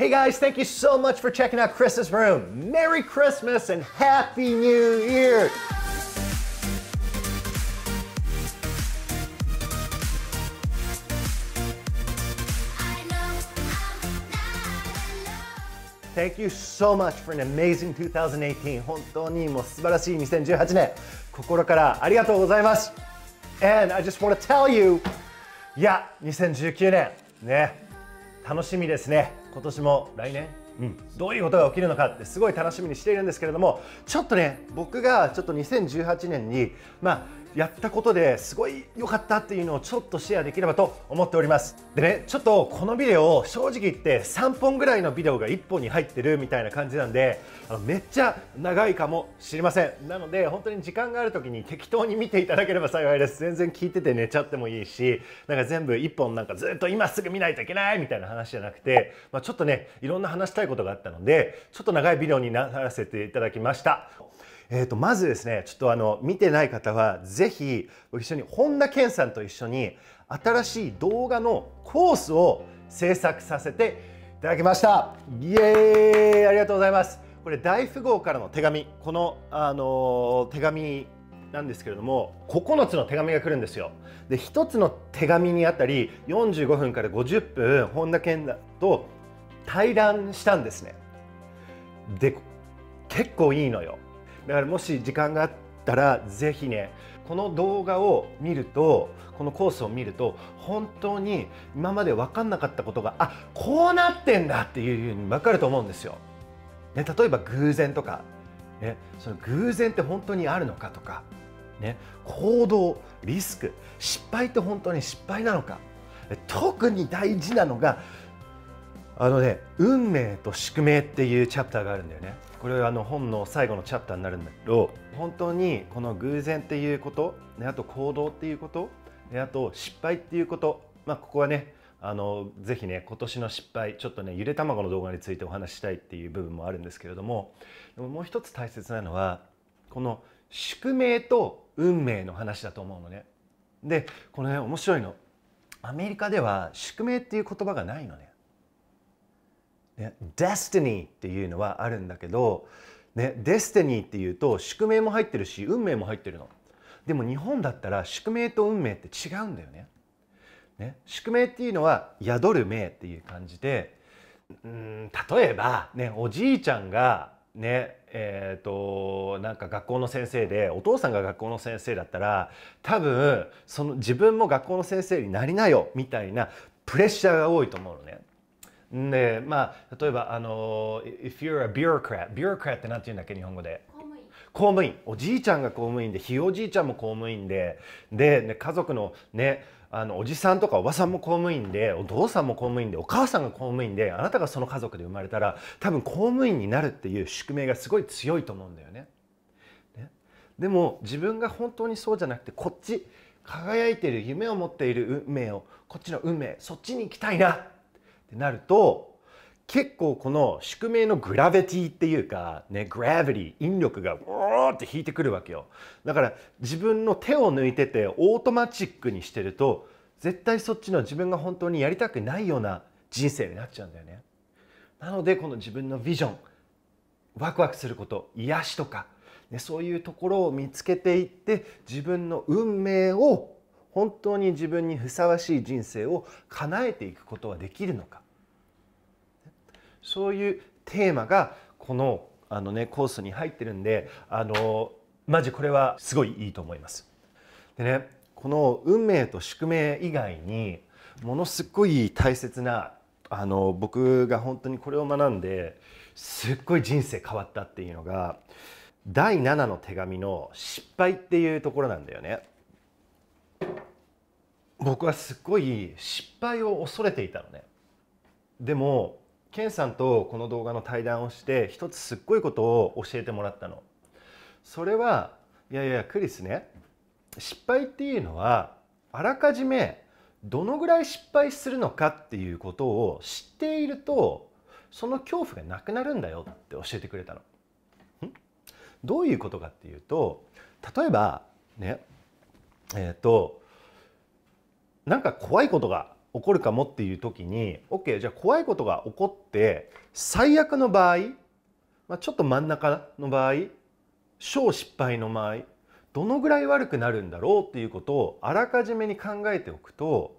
Hey guys, thank you so much for checking out Chris's room. Merry Christmas and Happy New Year. Thank you so much for an amazing 2018. 本当にもう素晴らしい2018年。心からありがとうございます。And I just want to tell you, いや、2019年、ね、楽しみですね。今年も来年、うん、どういうことが起きるのかってすごい楽しみにしているんですけれどもちょっとね僕がちょっと2018年にまあやったことですごい良かったっていうのをちょっとシェアできればと思っておりますでねちょっとこのビデオ正直言って3本ぐらいのビデオが1本に入ってるみたいな感じなんであのめっちゃ長いかもしれませんなので本当に時間がある時に適当に見ていただければ幸いです全然聞いてて寝ちゃってもいいしなんか全部1本なんかずっと今すぐ見ないといけないみたいな話じゃなくて、まあ、ちょっとねいろんな話したいことがあったのでちょっと長いビデオにならせていただきましたえー、とまずですねちょっとあの見てない方はぜひ一緒に本田健さんと一緒に新しい動画のコースを制作させていただきましたイエーイありがとうございますこれ大富豪からの手紙この、あの手紙なんですけれども9つの手紙が来るんですよで1つの手紙にあたり45分から50分本田健と対談したんですねで結構いいのよだからもし時間があったらぜひねこの動画を見るとこのコースを見ると本当に今まで分かんなかったことがあこうなってんだっていうふうに分かると思うんですよ。ね、例えば偶然とか、ね、その偶然って本当にあるのかとか、ね、行動リスク失敗って本当に失敗なのか特に大事なのがあのね「運命と宿命」っていうチャプターがあるんだよね。これはあの本の最後のチャプターになるんだけど本当にこの偶然っていうことであと行動っていうことであと失敗っていうこと、まあ、ここはねあのぜひね今年の失敗ちょっとねゆで卵の動画についてお話ししたいっていう部分もあるんですけれどもでももう一つ大切なのはこの宿命と運命の話だと思うのね。でこのね面白いのアメリカでは宿命っていう言葉がないのね。ね、destiny っていうのはあるんだけど、ね、destiny っていうと宿命も入ってるし運命も入ってるの。でも日本だったら宿命と運命って違うんだよね。ね宿命っていうのは宿る命っていう感じでうん例えば、ね、おじいちゃんがねえーとなんか学校の先生でお父さんが学校の先生だったら多分その自分も学校の先生になりなよみたいなプレッシャーが多いと思うのね。でまあ例えばあの if you're a bureaucrat bureaucrat って何て言うんだっけ日本語で公務員おじいちゃんが公務員でひいおじいちゃんも公務員でで、ね、家族のねあのおじさんとかおばさんも公務員でお父さんも公務員でお母さんが公務員であなたがその家族で生まれたら多分公務員になるっていう宿命がすごい強いと思うんだよね。ねでも自分が本当にそうじゃなくてこっち輝いている夢を持っている運命をこっちの運命そっちに行きたいなってなると結構この宿命のグラビティっていうかねグラビティ引力がおーって引いてくるわけよだから自分の手を抜いててオートマチックにしてると絶対そっちの自分が本当にやりたくないような人生になっちゃうんだよねなのでこの自分のビジョンワクワクすること癒しとか、ね、そういうところを見つけていって自分の運命を本当に自分にふさわしい人生を叶えていくことはできるのかそういうテーマがこのあの、ね、コースに入ってるんであのマジこれはすごいいいと思います。でねこの運命と宿命以外にものすごい大切なあの僕が本当にこれを学んですっごい人生変わったっていうのが第7の手紙の失敗っていうところなんだよね。僕はすっごい失敗を恐れていたのね。でもケンさんとこの動画の対談をして一つすっごいことを教えてもらったの。それはいやいやクリスね失敗っていうのはあらかじめどのぐらい失敗するのかっていうことを知っているとその恐怖がなくなるんだよって教えてくれたの。どういうことかっていうと例えばねえっ、ー、となんか怖いことが起こるかもっていう時に OK じゃあ怖いことが起こって最悪の場合、まあ、ちょっと真ん中の場合小失敗の場合どのぐらい悪くなるんだろうっていうことをあらかじめに考えておくと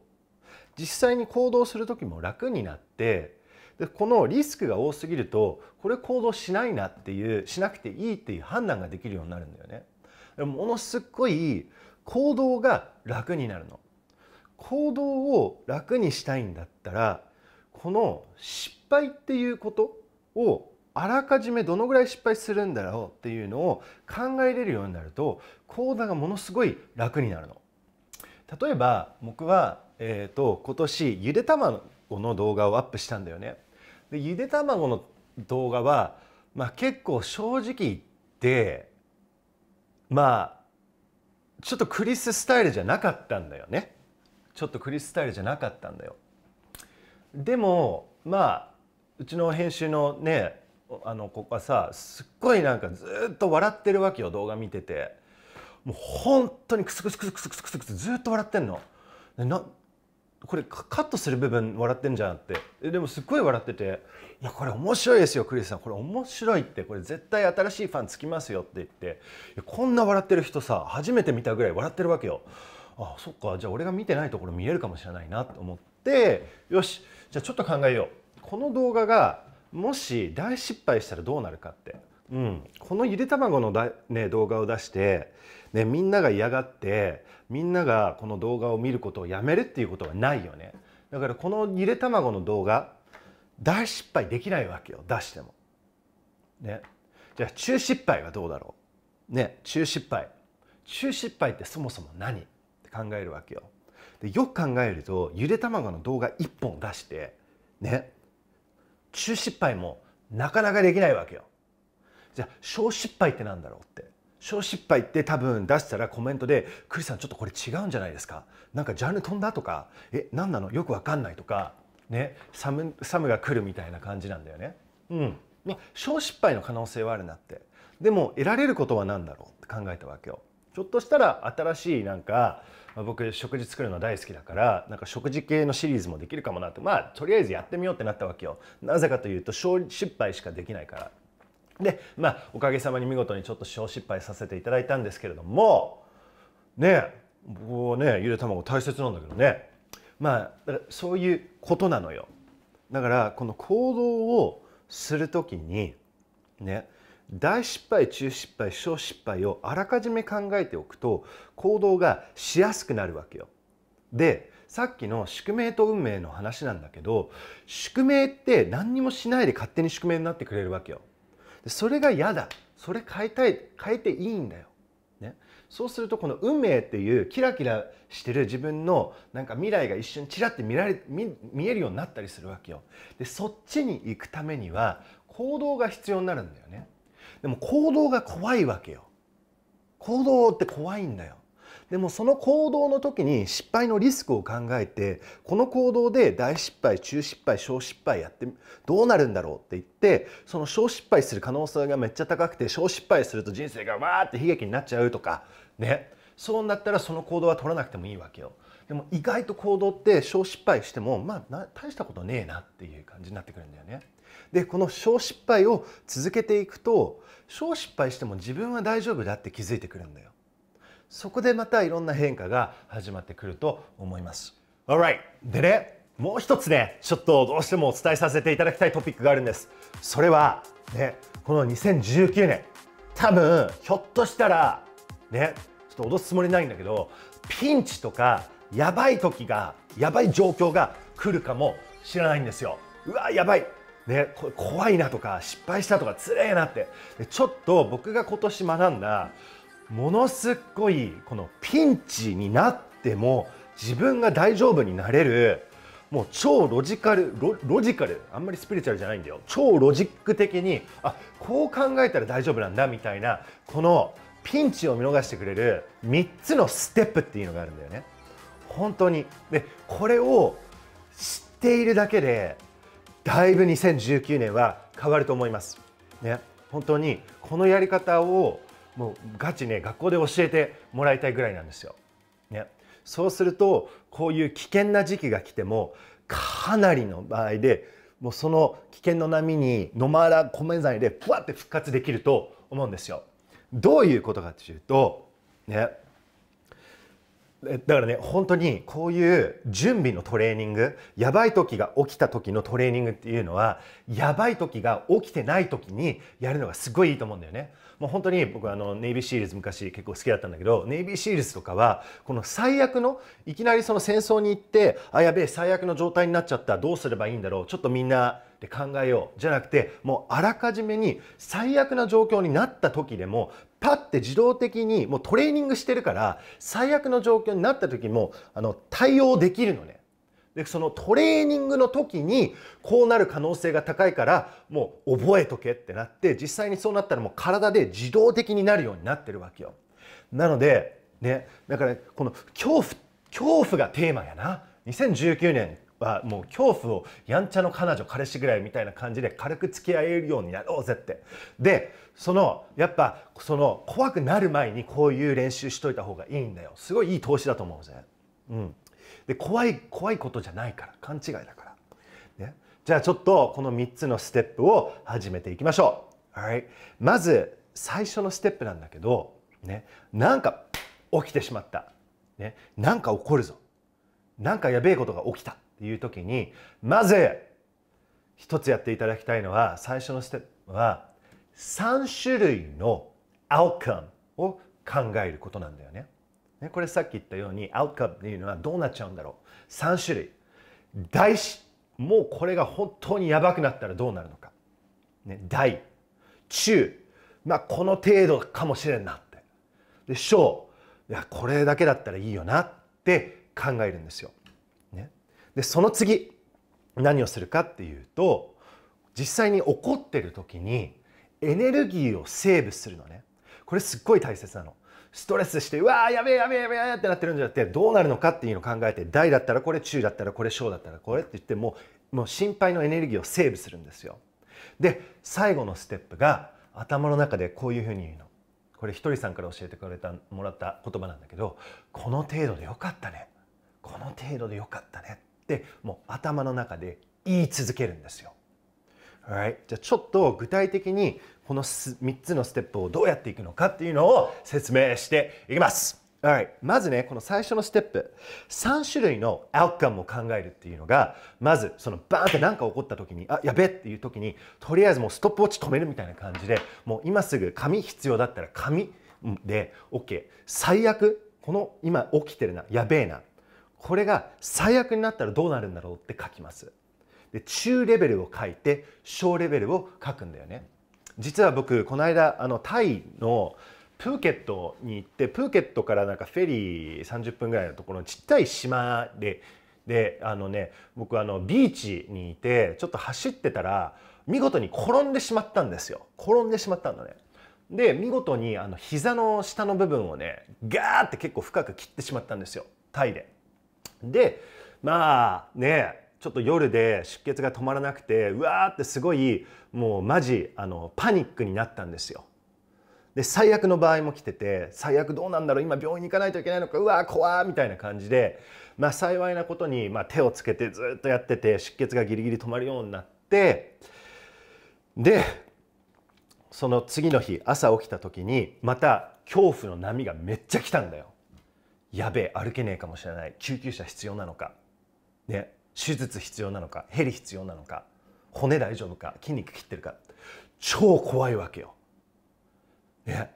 実際に行動する時も楽になってでこのリスクが多すぎるとこれ行動しないなっていうしなくていいっていう判断ができるようになるんだよね。ものすっごい行動が楽になるの。行動を楽にしたいんだったらこの失敗っていうことをあらかじめどのぐらい失敗するんだろうっていうのを考えれるようになると行動がものすごい楽になるの。例えば僕は、えーと、今年ゆで卵の動画をアップしたんだよね。でゆで卵の動画は、まあ、結構正直言ってまあちょっとクリススタイルじゃなかったんだよね。ちょっとクリスタイルじゃなかったんだよでもまあうちの編集のねあのここはさすっごいなんかずっと笑ってるわけよ動画見ててもう本当にクスクスクスクスクスクスクスずっと笑ってんのなこれカットする部分笑ってんじゃんってでもすっごい笑ってて「いやこれ面白いですよクリスさんこれ面白いってこれ絶対新しいファンつきますよ」って言ってこんな笑ってる人さ初めて見たぐらい笑ってるわけよあそっかじゃあ俺が見てないところ見れるかもしれないなと思ってよしじゃあちょっと考えようこの動画がもし大失敗したらどうなるかって、うん、このゆで卵のだ、ね、動画を出して、ね、みんなが嫌がってみんながこの動画を見ることをやめるっていうことはないよねだからこのゆで卵の動画大失敗できないわけよ出しても。ね、じゃあ中失敗はどうだろうね中失敗中失敗ってそもそも何考えるわけよ。でよく考えるとゆで卵の動画1本出してね中失敗もなかなかできないわけよ。じゃあ小失敗って何だろうって小失敗って多分出したらコメントで「クリさんちょっとこれ違うんじゃないですかなんかジャンル飛んだ?」とか「え何なのよくわかんない」とか、ね、サムサムが来るみたいな感じなんだよね。うんまあ、小失敗の可能性はあるなってでも得られることは何だろうって考えたわけよ。ちょっとしたら新しいなんか僕食事作るの大好きだからなんか食事系のシリーズもできるかもなってまあとりあえずやってみようってなったわけよなぜかというと小失敗しかできないからでまあおかげさまに見事にちょっと小失敗させていただいたんですけれどもね僕はねゆで卵大切なんだけどねまあだからそういうことなのよだからこの行動をする時にね大失敗中失敗小失敗をあらかじめ考えておくと行動がしやすくなるわけよ。でさっきの宿命と運命の話なんだけど宿命って何にもしないで勝手に宿命になってくれるわけよ。でそれが嫌だそれ変えたい変えていいんだよ。ね、そうするとこの運命っていうキラキラしてる自分のなんか未来が一瞬ちらって見られ見見えるようになったりするわけよ。でそっちに行くためには行動が必要になるんだよね。でも行動が怖いわけよ行動って怖いんだよでもその行動の時に失敗のリスクを考えてこの行動で大失敗中失敗小失敗やってどうなるんだろうって言ってその小失敗する可能性がめっちゃ高くて小失敗すると人生がわーって悲劇になっちゃうとかねそうなったらその行動は取らなくてもいいわけよでも意外と行動って小失敗してもまあ大したことねえなっていう感じになってくるんだよね。でこの小失敗を続けていくと小失敗しても自分は大丈夫だって気づいてくるんだよそこでまたいろんな変化が始まってくると思います Alright でねもう一つねちょっとどうしてもお伝えさせていただきたいトピックがあるんですそれはねこの2019年多分ひょっとしたらねちょっと脅すつもりないんだけどピンチとかやばい時がやばい状況が来るかもしれないんですようわやばいね、怖いなとか失敗したとかつれえなってちょっと僕が今年学んだものすっごいこのピンチになっても自分が大丈夫になれるもう超ロジカルロジカルあんまりスピリチュアルじゃないんだよ超ロジック的にあこう考えたら大丈夫なんだみたいなこのピンチを見逃してくれる3つのステップっていうのがあるんだよね本当にでこれを知っているだけでだいぶ2019年は変わると思います。ね、本当にこのやり方をもうガチね学校で教えてもらいたいぐらいなんですよ。ね、そうするとこういう危険な時期が来てもかなりの場合でもうその危険の波に野まら米剤でふわって復活できると思うんですよ。どういうことかというとねだからね本当にこういう準備のトレーニングやばい時が起きた時のトレーニングっていうのはやばい時が起きてない時にやるのがすごいいいと思うんだよね。もう本当に僕あのネイビーシールズ昔結構好きだったんだけどネイビーシールズとかはこの最悪のいきなりその戦争に行ってあやべえ最悪の状態になっちゃったどうすればいいんだろうちょっとみんなで考えようじゃなくてもうあらかじめに最悪な状況になった時でもパッて自動的にもうトレーニングしてるから最悪の状況になった時もあの対応できるのね。でそのトレーニングの時にこうなる可能性が高いからもう覚えとけってなって実際にそうなったらもう体で自動的になるようになってるわけよ。なのでねだから、ね、この恐怖恐怖がテーマやな。2019年はもう恐怖をやんちゃの彼女彼氏ぐらいみたいな感じで軽く付き合えるようにやろうぜってでそのやっぱその怖くなる前にこういう練習しといた方がいいんだよすごいいい投資だと思うぜうんで怖い怖いことじゃないから勘違いだから、ね、じゃあちょっとこの3つのステップを始めていきましょう、right? まず最初のステップなんだけど、ね、なんか起きてしまった、ね、なんか起こるぞなんかやべえことが起きたっていう時にまず一つやっていただきたいのは最初のステップは3種類のアウカムを考えることなんだよね。ね、これさっき言ったようにアウトカブっていうのはどうなっちゃうんだろう3種類大もうこれが本当にやばくなったらどうなるのか、ね、大中まあこの程度かもしれんなってで小いやこれだけだったらいいよなって考えるんですよ。ね、でその次何をするかっていうと実際に起こってる時にエネルギーをセーブするのねこれすっごい大切なの。ストレスしてうわーやべえやべえやべえってなってるんじゃなくてどうなるのかっていうのを考えて大だったらこれ中だったらこれ小だったらこれって言ってもうもう心配のエネルギーをセーブするんですよ。で最後のステップが頭の中でこういうふうに言うの。これひとりさんから教えてくれたもらった言葉なんだけどこの程度でよかったねこの程度でよかったねってもう頭の中で言い続けるんですよ。Alright? じゃあちょっと具体的にこの3つのステップをどうやっていくのかっていうのを説明していきます。Alright. まずね、この最初のステップ。3種類のアウトカムを考えるっていうのが、まず、そのバーンって何か起こった時に、あ、やべっていう時に、とりあえずもうストップウォッチ止めるみたいな感じで、もう今すぐ紙必要だったら紙で OK。最悪、この今起きてるな、やべえな。これが最悪になったらどうなるんだろうって書きます。で中レベルを書いて小レベルを書くんだよね。実は僕この間あのタイのプーケットに行ってプーケットからなんかフェリー30分ぐらいのところのちっちゃい島でであのね僕あのビーチにいてちょっと走ってたら見事に転んでしまったんですよ転んでしまったんだね。で見事にあの膝の下の部分をねガーって結構深く切ってしまったんですよタイで。でまあねちょっと夜で出血が止まらなくてうわーってすごいもうマジあのパニックになったんですよ。で最悪の場合も来てて最悪どうなんだろう今病院に行かないといけないのかうわー怖ーみたいな感じで、まあ、幸いなことに、まあ、手をつけてずっとやってて出血がギリギリ止まるようになってでその次の日朝起きた時にまた恐怖の波がめっちゃ来たんだよ。やべえ歩けねえかもしれない救急車必要なのか。ね手術必要なのかヘリ必要なのか骨大丈夫か筋肉切ってるか超怖いわけよ。ね、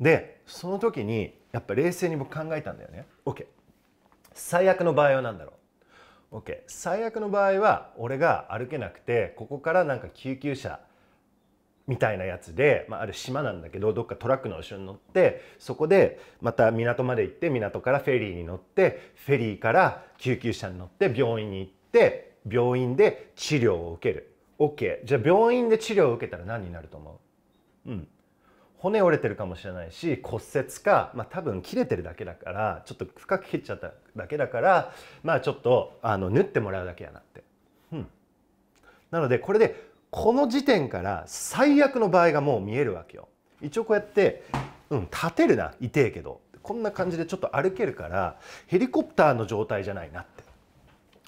でその時にやっぱ冷静に僕考えたんだよね。OK 最悪の場合は何だろう ?OK 最悪の場合は俺が歩けなくてここからなんか救急車みたいなやつで、まあ、ある島なんだけどどっかトラックの後ろに乗ってそこでまた港まで行って港からフェリーに乗ってフェリーから救急車に乗って病院に行って病院で治療を受ける OK じゃあ病院で治療を受けたら何になると思ううん骨折れてるかもしれないし骨折か、まあ、多分切れてるだけだからちょっと深く切っちゃっただけだからまあちょっとあの縫ってもらうだけやなって。うん、なのでこれでこの時点から最悪の場合がもう見えるわけよ。一応こうやって、うん、立てるな、痛えけど。こんな感じでちょっと歩けるから、ヘリコプターの状態じゃないなって。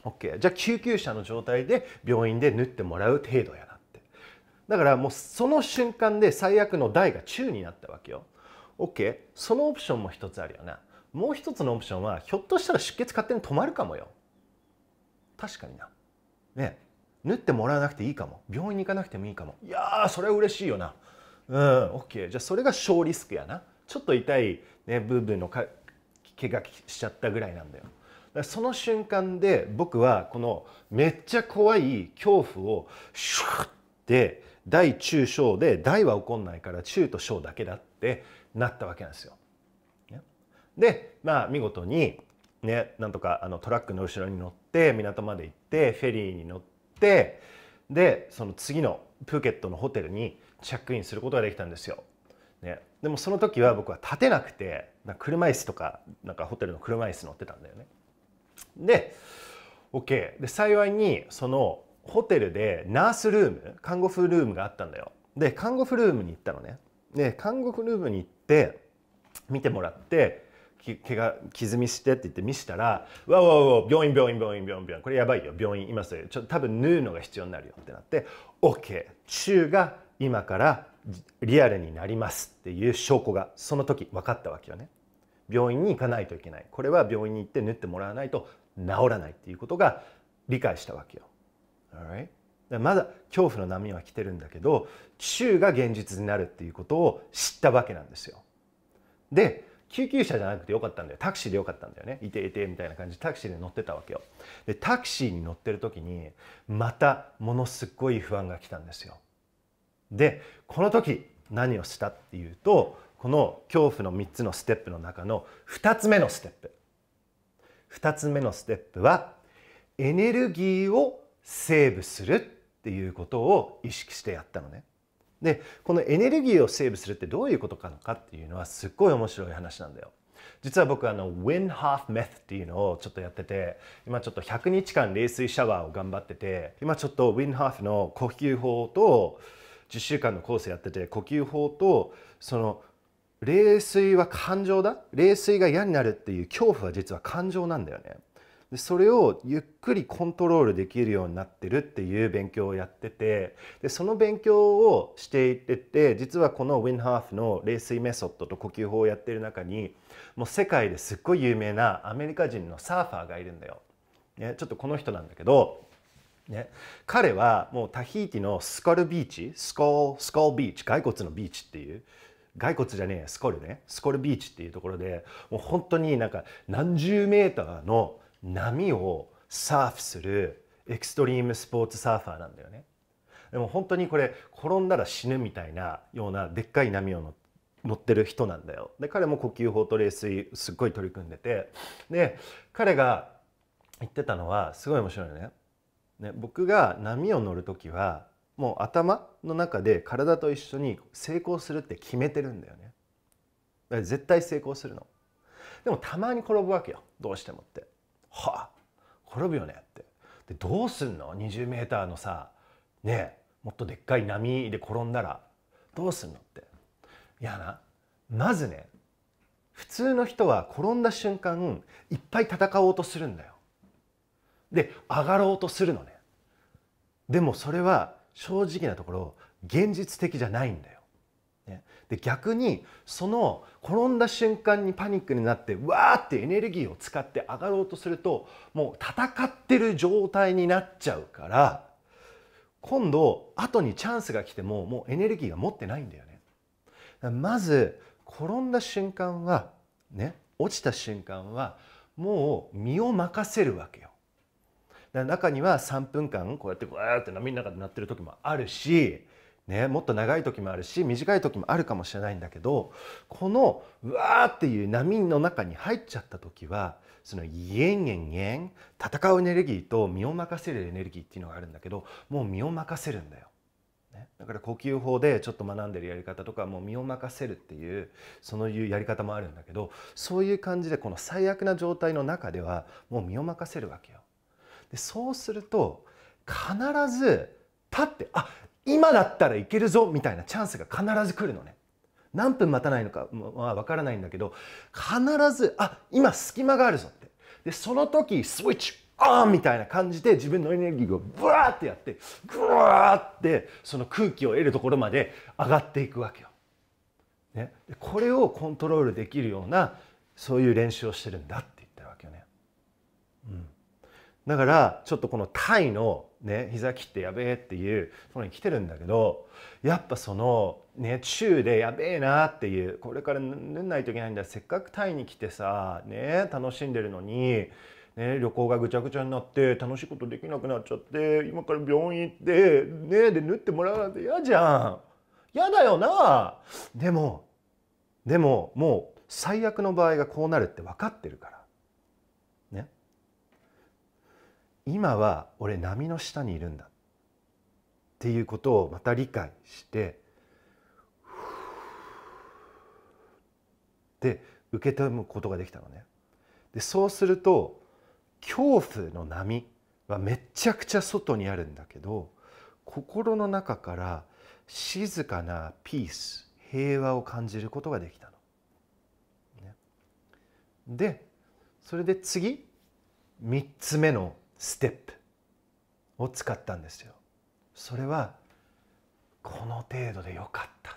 OK。じゃあ救急車の状態で病院で縫ってもらう程度やなって。だからもうその瞬間で最悪の台が中になったわけよ。OK。そのオプションも一つあるよな。もう一つのオプションは、ひょっとしたら出血勝手に止まるかもよ。確かにな。ね。縫ってもらわなくていいかも病院に行かなくてもいいかもいやーそれは嬉しいよなうん OK じゃあそれが小リスクやなちょっと痛い、ね、部分のか怪我しちゃったぐらいなんだよその瞬間で僕はこのめっちゃ怖い恐怖をシュッて大中小で大は起こんないから中と小だけだってなったわけなんですよ。でまあ見事にねなんとかあのトラックの後ろに乗って港まで行ってフェリーに乗っててでその次のプーケットのホテルにチェックインすることができたんですよ。ね、でもその時は僕は立てなくてな車椅子とかなんかホテルの車椅子乗ってたんだよね。で OK で幸いにそのホテルでナースルーム看護婦ルームがあったんだよ。で看護婦ルームに行ったのね。で看護婦ルームに行って見てもらってけが傷みしてって言って見せたら「わわわ病院病院病院病院病院これやばいよ病院今すぐちょっと多分縫うのが必要になるよ」ってなって OK 中が今からリアルになりますっていう証拠がその時分かったわけよね。病院に行かないといけないこれは病院に行って縫ってもらわないと治らないっていうことが理解したわけよ。r i g h t まだ恐怖の波は来てるんだけど中が現実になるっていうことを知ったわけなんですよ。で救急車じゃなくてよかったんだよタクシーでよかったんだよねいていてみたいな感じでタクシーで乗ってたわけよでタクシーに乗ってる時にまたものすごい不安が来たんですよでこの時何をしたっていうとこの恐怖の3つのステップの中の2つ目のステップ2つ目のステップはエネルギーをセーブするっていうことを意識してやったのね。でこのエネルギーをセーブするってどういうことかのかっていうのはすっごい面白い話なんだよ。実は僕あのウィンハーフメスっていうのをちょっとやってて今ちょっと100日間冷水シャワーを頑張ってて今ちょっとウィンハーフの呼吸法と10週間のコースやってて呼吸法とその冷水は感情だ冷水が嫌になるっていう恐怖は実は感情なんだよね。それをゆっくりコントロールできるようになってるっていう勉強をやっててでその勉強をしていってて実はこのウィンハーフの冷水メソッドと呼吸法をやってる中にもう世界ですっごい有名なアメリカ人のサーファーがいるんだよ。ね、ちょっとこの人なんだけどね、彼はもうタヒーティのスカルビーチスコースコービーチ骸骨のビーチっていう骸骨じゃねえスコルねスコルビーチっていうところでもう本当になんか何十メーターの波をサーフするエクストリームスポーツサーファーなんだよねでも本当にこれ転んだら死ぬみたいなようなでっかい波を乗ってる人なんだよで彼も呼吸法と冷水すっごい取り組んでてで彼が言ってたのはすごい面白いねね僕が波を乗る時はもう頭の中で体と一緒に成功するって決めてるんだよね絶対成功するのでもたまに転ぶわけよどうしてもってはあ転ぶよねってでどうすんの 20m のさねもっとでっかい波で転んだらどうすんのっていやなまずね普通の人は転んだ瞬間いっぱい戦おうとするんだよで上がろうとするのねでもそれは正直なところ現実的じゃないんだよで逆にその転んだ瞬間にパニックになってわーってエネルギーを使って上がろうとするともう戦ってる状態になっちゃうから今度後にチャンスが来てももうエネルギーが持ってないんだよね。まず転んだ瞬間はね落ちた瞬間はもう身を任せるわけよ。中には3分間こうやってわーって波の中で鳴ってる時もあるしね、もっと長い時もあるし短い時もあるかもしれないんだけどこのうわーっていう波の中に入っちゃった時はそのイエンイエンイエン戦うエネルギーと身を任せるエネルギーっていうのがあるんだけどもう身を任せるんだよ。ね、だから呼吸法でちょっと学んでるやり方とかもう身を任せるっていうそのいうやり方もあるんだけどそういう感じでこの最悪な状態の中ではもう身を任せるわけよ。でそうすると必ずパッてあ今だったらいけるぞみたいなチャンスが必ず来るのね。何分待たないのかは分からないんだけど必ずあ今隙間があるぞってでその時スイッチオンみたいな感じで自分のエネルギーをブワーってやってグワーってその空気を得るところまで上がっていくわけよ。ね、これをコントロールできるようなそういう練習をしてるんだって言ってるわけよね。うん、だからちょっとこのタイのね、膝切ってやべえっていうところに来てるんだけどやっぱその、ね、中でやべえなっていうこれから縫んないといけないんだせっかくタイに来てさ、ね、楽しんでるのに、ね、旅行がぐちゃぐちゃになって楽しいことできなくなっちゃって今から病院行って、ね、で縫ってもらうなんて嫌じゃん嫌だよなでもでももう最悪の場合がこうなるって分かってるから。今は俺波の下にいるんだっていうことをまた理解してで受け止むことができたのね。でそうすると恐怖の波はめちゃくちゃ外にあるんだけど心の中から静かなピース平和を感じることができたの。ね、でそれで次3つ目のステップを使ったんですよ。それはこの程度でよかった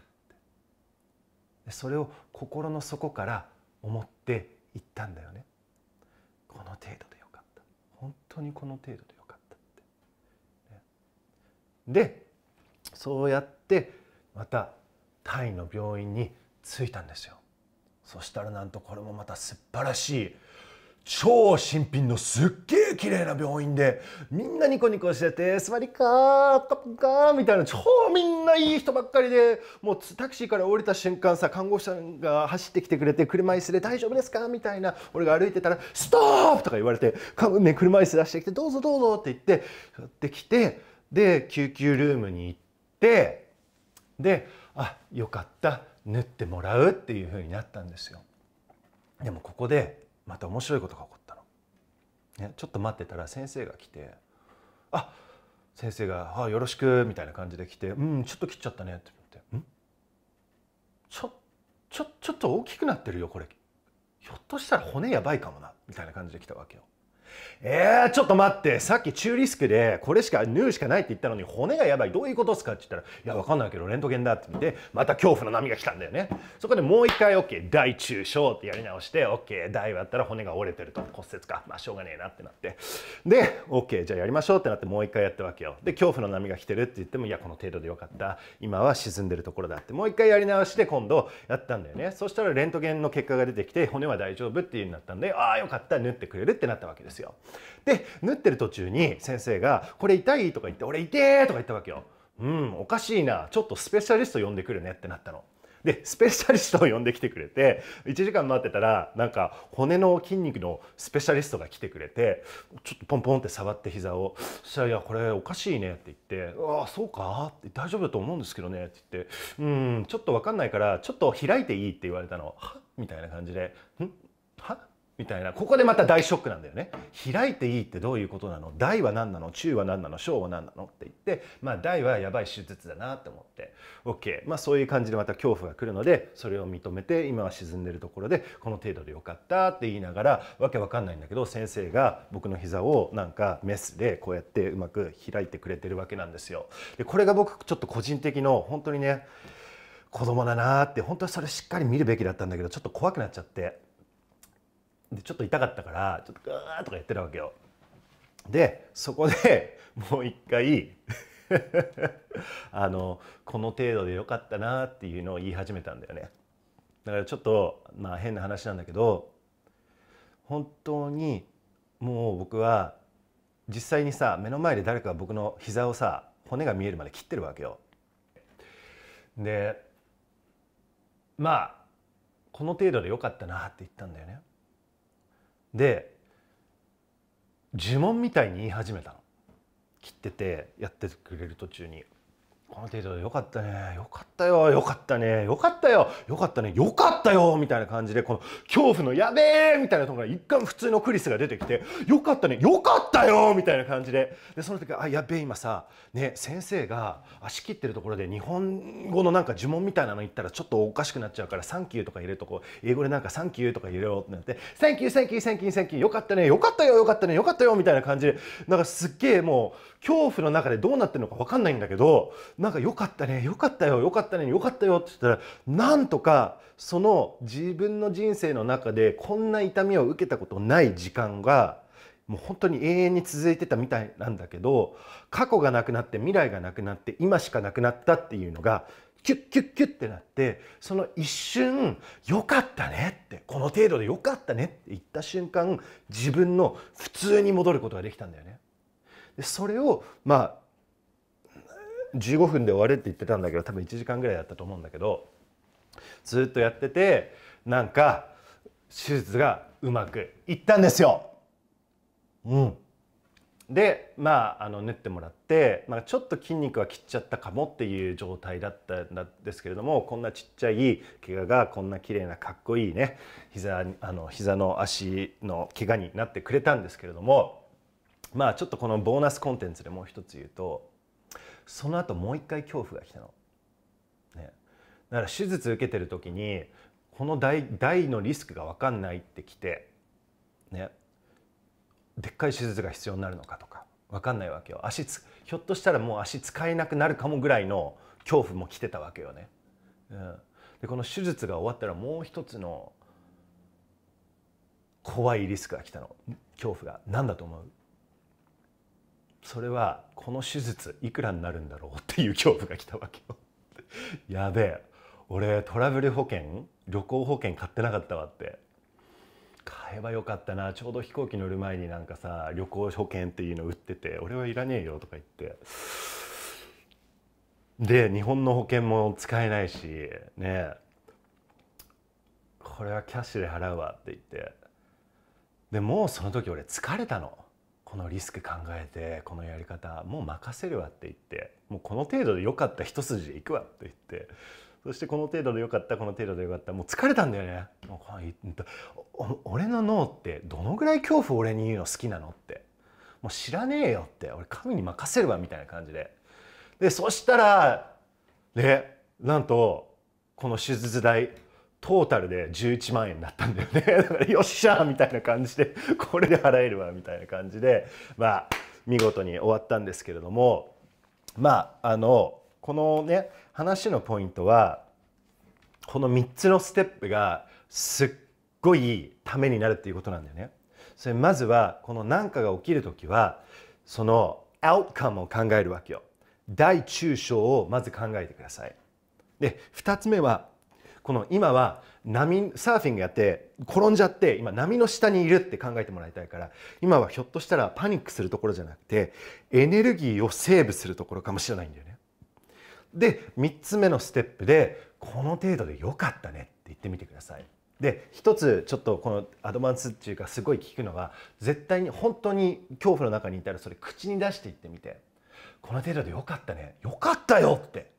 それを心の底から思っていったんだよね。この程度でよかった。本当にこの程度でよかったって。でそうやってまたタイの病院に着いたんですよ。そしたらなんとこれもまた素晴らしい超新品のすっげえ綺麗な病院でみんなニコニコしてて「座りかーっとかー」みたいな超みんないい人ばっかりでもうタクシーから降りた瞬間さ看護師さんが走ってきてくれて車椅子で「大丈夫ですか?」みたいな俺が歩いてたら「ストップ!」とか言われて、ね、車椅子出してきて「どうぞどうぞ」って言ってやってきてで救急ルームに行ってで「あよかった縫ってもらう」っていうふうになったんですよ。でもここでまた面白いことが起こったの。ね、ちょっと待ってたら先生が来て「あ先生が「あよろしく」みたいな感じで来て「うんちょっと切っちゃったね」って言って「んちょちょちょっと大きくなってるよこれひょっとしたら骨やばいかもな」みたいな感じで来たわけよ。えー、ちょっと待って、さっき中リスクで、これしか、縫うしかないって言ったのに、骨がやばい、どういうことですかって言ったら、いや、わかんないけど、レントゲンだって言って、また恐怖の波が来たんだよね。そこでもう一回、OK、大中小ってやり直して、OK、大だったら骨が折れてると、骨折か、まあ、しょうがねえなってなって。で、OK、じゃあやりましょうってなって、もう一回やったわけよ。で、恐怖の波が来てるって言っても、いや、この程度でよかった。今は沈んでるところだって、もう一回やり直して、今度やったんだよね。そしたら、レントゲンの結果が出てきて、骨は大丈夫っていうになったんで、ああ、よかった、縫ってくれるってなったわけです。ですよ。で縫ってる途中に先生が「これ痛い?」とか言って「俺痛え!」とか言ったわけよ。うんおかしいなちょっとスペシャリスト呼んでくるねってなったの。でスペシャリストを呼んできてくれて1時間待ってたらなんか骨の筋肉のスペシャリストが来てくれてちょっとポンポンって触って膝をそしたら「いやこれおかしいね」って言って「ああそうか」って「大丈夫だと思うんですけどね」って言って「うんちょっと分かんないからちょっと開いていい」って言われたの「はみたいな感じで「んはみたいなここでまた大ショックなんだよね開いていいってどういうことなの大は何なの中は何なの小は何なのって言ってまあ大はやばい手術だなって思って OK まあそういう感じでまた恐怖が来るのでそれを認めて今は沈んでるところでこの程度でよかったって言いながらわけわかんないんだけど先生が僕の膝をなんかメスでこうやってうまく開いてくれてるわけなんですよでこれが僕ちょっと個人的の本当にね子供だなって本当はそれしっかり見るべきだったんだけどちょっと怖くなっちゃってでちょっと痛かったからちょっとガーとかやってるわけよでそこで もう一回 あのこの程度でよかったなっていうのを言い始めたんだよねだからちょっとまあ変な話なんだけど本当にもう僕は実際にさ目の前で誰かが僕の膝をさ骨が見えるまで切ってるわけよでまあこの程度でよかったなって言ったんだよねで呪文みたいに言い始めたの切っててやってくれる途中にこの程度でよかったね。よかったよ。よかったね。よかったよ。よかったね。よかったよ。みたいな感じで、この恐怖のやべえみたいなところが一貫普通のクリスが出てきて、よかったね。よかったよみたいな感じで。で、その時、あ、やべえ、今さ、ね、先生が足切ってるところで日本語のなんか呪文みたいなの言ったらちょっとおかしくなっちゃうから、サンキューとか入れるとこ、英語でなんかサンキューとか入れようってなって、サンキュー、サンキュー、サンキュー、サンキュー、よかったね。よかったよ。よかったね。よかったよ。みたいな感じで、なんかすっげえもう、恐怖の中でどうなってるのか分かんないんだけどなんかよかったねよかったよよかったねよかったよって言ったらなんとかその自分の人生の中でこんな痛みを受けたことない時間がもう本当に永遠に続いてたみたいなんだけど過去がなくなって未来がなくなって今しかなくなったっていうのがキュッキュッキュッってなってその一瞬「よかったね」ってこの程度でよかったねって言った瞬間自分の普通に戻ることができたんだよね。それをまあ15分で終わるって言ってたんだけど多分1時間ぐらいだったと思うんだけどずっとやっててなんか手術がうまくいったんですよ。うん、でまああの縫ってもらって、まあ、ちょっと筋肉は切っちゃったかもっていう状態だったんですけれどもこんなちっちゃい怪我がこんな綺麗なかっこいいね膝あの膝の足の怪我になってくれたんですけれどもまあちょっとこのボーナスコンテンツでもう一つ言うとその後もう一回恐怖が来たの。ね、だから手術受けてる時にこの大大のリスクが分かんないってきて、ね、でっかい手術が必要になるのかとか分かんないわけよ足つひょっとしたらもう足使えなくなるかもぐらいの恐怖も来てたわけよね。うん、でこの手術が終わったらもう一つの怖いリスクが来たの恐怖が何だと思うそれはこの手術いくらになるんだろうっていう恐怖が来たわけよ やべえ俺トラブル保険旅行保険買ってなかったわって買えばよかったなちょうど飛行機乗る前になんかさ旅行保険っていうの売ってて俺はいらねえよとか言ってで日本の保険も使えないしねこれはキャッシュで払うわって言ってでもうその時俺疲れたのこのリスク考えてこのやり方もう任せるわって言ってもうこの程度で良かった一筋でいくわって言ってそしてこの程度で良かったこの程度で良かったもう疲れたんだよねもうこの俺の脳ってどのぐらい恐怖俺に言うの好きなのってもう知らねえよって俺神に任せるわみたいな感じででそしたらでなんとこの手術代トータルで11万円だったんだよね だからよっしゃーみたいな感じでこれで払えるわみたいな感じでまあ見事に終わったんですけれどもまああのこのね話のポイントはこの3つのステップがすっごいためになるっていうことなんだよね。それまずはこの何かが起きる時はそのアウトカムを考えるわけよ。大中小をまず考えてください。で2つ目はこの今は波サーフィングやって転んじゃって今波の下にいるって考えてもらいたいから今はひょっとしたらパニックするところじゃなくてエネルギーをセーブするところかもしれないんだよね。で3つ目のステップでこの程度で良かったねって言ってみてください。で一つちょっとこのアドバンスっていうかすごい聞くのは絶対に本当に恐怖の中にいたらそれ口に出して言ってみてこの程度でよかったねよかったよって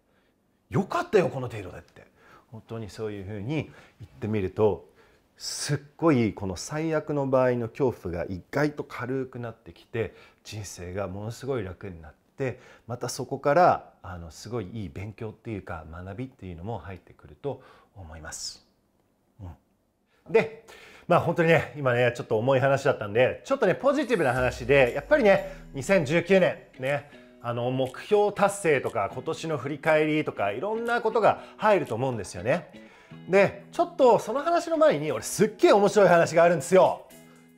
よかったよこの程度でって本当にそういうふうに言ってみるとすっごいこの最悪の場合の恐怖が意外と軽くなってきて人生がものすごい楽になってまたそこからあのすごいいい勉強っていうか学びっていうのも入ってくると思います。うん、でまあ本当にね今ねちょっと重い話だったんでちょっとねポジティブな話でやっぱりね2019年ねあの目標達成とか今年の振り返りとかいろんなことが入ると思うんですよね。でちょっとその話の前に俺すっげえ面白い話があるんですよ。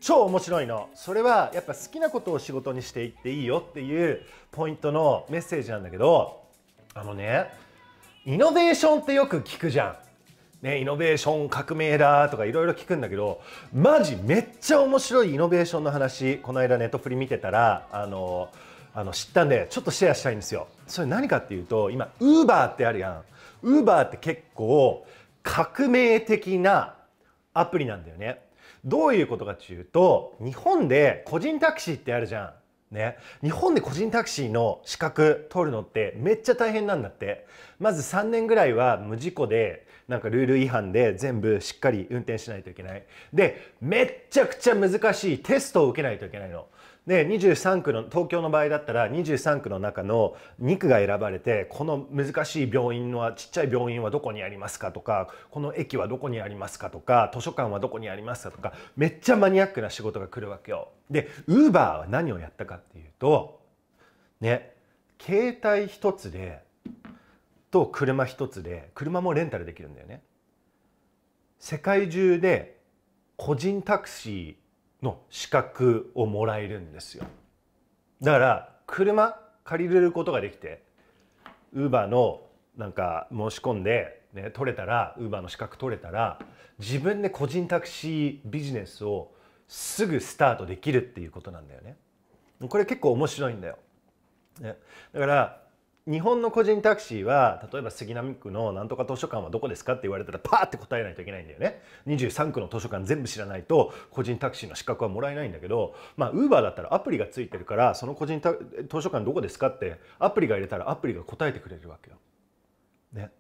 超面白いのそれはやっぱ好きなことを仕事にしていっていいよっていうポイントのメッセージなんだけどあのねイノベーションってよく聞くじゃん。ね、イノベーション革命だとかいろいろ聞くんだけどマジめっちゃ面白いイノベーションの話この間ネットフリ見てたらあのあの知ったんでちょっとシェアしたいんですよそれ何かっていうと今ウーバーってあるやんウーバーって結構革命的なアプリなんだよねどういうことかっていうと日本で個人タクシーってあるじゃんね日本で個人タクシーの資格取るのってめっちゃ大変なんだってまず3年ぐらいは無事故でなんかルール違反で全部しっかり運転しないといけないでめっちゃくちゃ難しいテストを受けないといけないので23区の東京の場合だったら23区の中の2区が選ばれてこの難しい病院はちっちゃい病院はどこにありますかとかこの駅はどこにありますかとか図書館はどこにありますかとかめっちゃマニアックな仕事が来るわけよ。でウーバーは何をやったかっていうとね携帯一つでと車一つで車もレンタルできるんだよね。世界中で個人タクシの資格をもらえるんですよだから車借りれることができてウーバーのなんか申し込んで、ね、取れたらウーバーの資格取れたら自分で個人タクシービジネスをすぐスタートできるっていうことなんだよねこれ結構面白いんだよ、ね、だから日本の個人タクシーは例えば杉並区のなんとか図書館はどこですかって言われたらパーって答えないといけないんだよね23区の図書館全部知らないと個人タクシーの資格はもらえないんだけどまあウーバーだったらアプリがついてるからその個人図書館どこですかってアプリが入れたらアプリが答えてくれるわけよ。ね、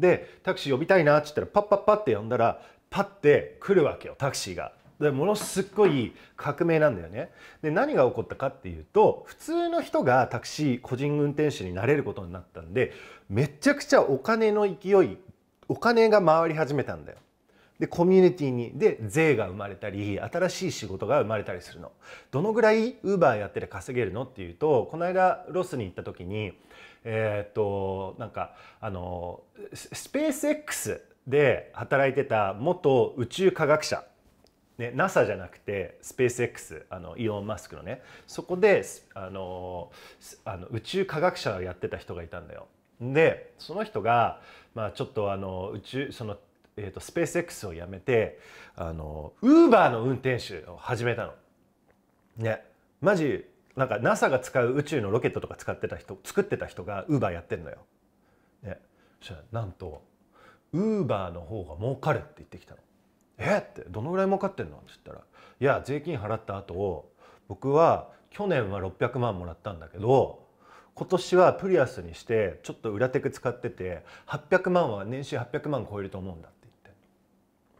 でタクシー呼びたいなっつったらパッパッパって呼んだらパッて来るわけよタクシーが。でものすごい革命なんだよねで何が起こったかっていうと普通の人がタクシー個人運転手になれることになったんでめちゃくちゃお金の勢いお金が回り始めたんだよでコミュニティにで税が生まれたり新しい仕事が生まれたりするのどのぐらいウーバーやってて稼げるのっていうとこの間ロスに行った時にえー、っとなんかあのスペース X で働いてた元宇宙科学者ね、NASA じゃなくてスペース X あのイーロン・マスクのねそこであのあの宇宙科学者をやってた人がいたんだよ。でその人が、まあ、ちょっとあの宇宙その、えーと、スペース X を辞めてあのウーバーの運転手を始めたの。ねマジなんか NASA が使う宇宙のロケットとか使ってた人作ってた人がウーバーやってんのよ。ね、そしたらなんとウーバーの方が儲かるって言ってきたの。えってどのぐらい儲かってんの?」って言ったら「いや税金払った後僕は去年は600万もらったんだけど今年はプリアスにしてちょっと裏テク使ってて800万は年収800万超えると思うんだ」って言って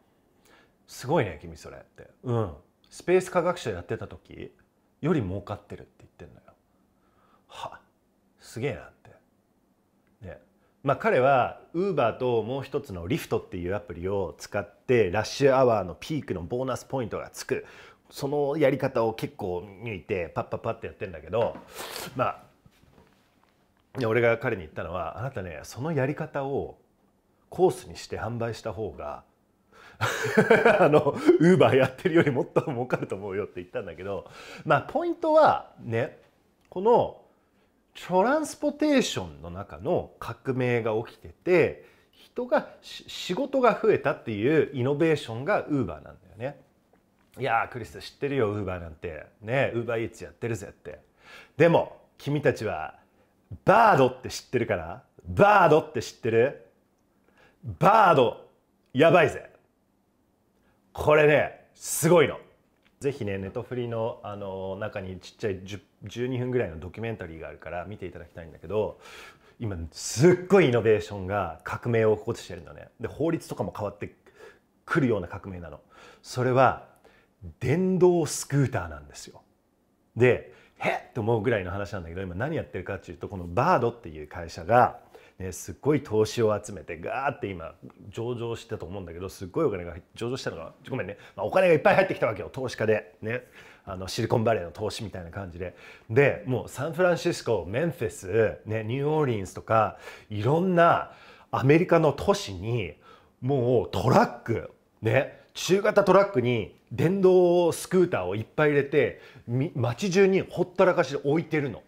「すごいね君それ」って「うんスペース科学者やってた時より儲かってる」って言ってんのよ。はすげえなまあ、彼は Uber ともう一つのリフトっていうアプリを使ってラッシュアワーのピークのボーナスポイントがつくそのやり方を結構抜いてパッパッパッってやってんだけどまあ俺が彼に言ったのはあなたねそのやり方をコースにして販売した方が あの Uber やってるよりもっと儲かると思うよって言ったんだけどまあポイントはねこのトランスポテーションの中の革命が起きてて人が仕事が増えたっていうイノベーションがウーバーなんだよね。いやクリス知ってるよウーバーなんてねウーバーイーツやってるぜって。でも君たちはバードって知ってるからバードって知ってるバードやばいぜこれねすごいのぜひねネトフリのあの中にちっちゃい10 12分ぐらいのドキュメンタリーがあるから見ていただきたいんだけど今すっごいイノベーションが革命を起こしてるんだねで法律とかも変わってくるような革命なのそれは電動スクーターなんですよでへっと思うぐらいの話なんだけど今何やってるかっていうとこのバードっていう会社がね、すっごい投資を集めてガーって今上場したと思うんだけどすっごいお金が上場したのがごめんね、まあ、お金がいっぱい入ってきたわけよ投資家でねあのシリコンバレーの投資みたいな感じででもうサンフランシスコメンフェス、ね、ニューオーリンズとかいろんなアメリカの都市にもうトラックね中型トラックに電動スクーターをいっぱい入れて街中にほったらかしで置いてるの。